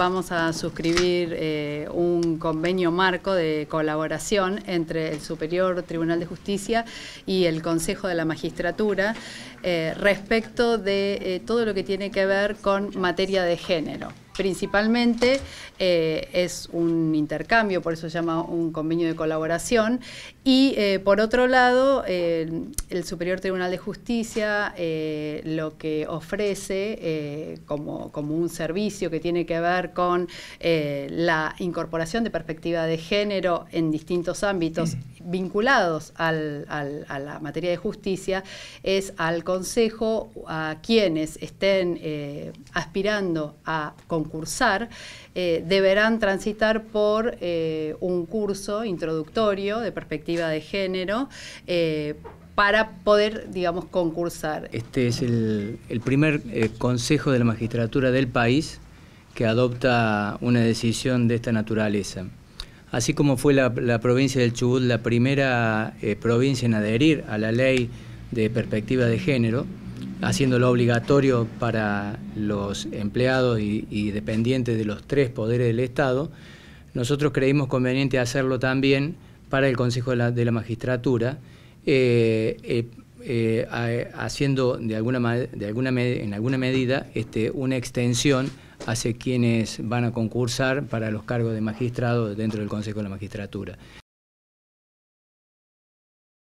vamos a suscribir eh, un convenio marco de colaboración entre el Superior Tribunal de Justicia y el Consejo de la Magistratura eh, respecto de eh, todo lo que tiene que ver con materia de género principalmente, eh, es un intercambio, por eso se llama un convenio de colaboración. Y eh, por otro lado, eh, el Superior Tribunal de Justicia lo que ofrece como, como, un servicio que tiene que ver con la incorporación de perspectiva de género en distintos ámbitos, vinculados al, a la materia de justicia es al Consejo, a quienes estén eh, aspirando a concursar, eh, deberán transitar por eh, un curso introductorio de perspectiva de género para poder, digamos, concursar. Este es el primer consejo de la magistratura del país que adopta una decisión de esta naturaleza así como fue la, provincia del Chubut la primera eh, provincia en adherir a la ley de perspectiva de género, haciéndolo obligatorio para los empleados y, dependientes de los tres poderes del Estado, nosotros creímos conveniente hacerlo también para el Consejo de la, Magistratura, eh, eh, haciendo de alguna, en alguna medida este, una extensión hace quienes van a concursar para los cargos de magistrado dentro del Consejo de la Magistratura.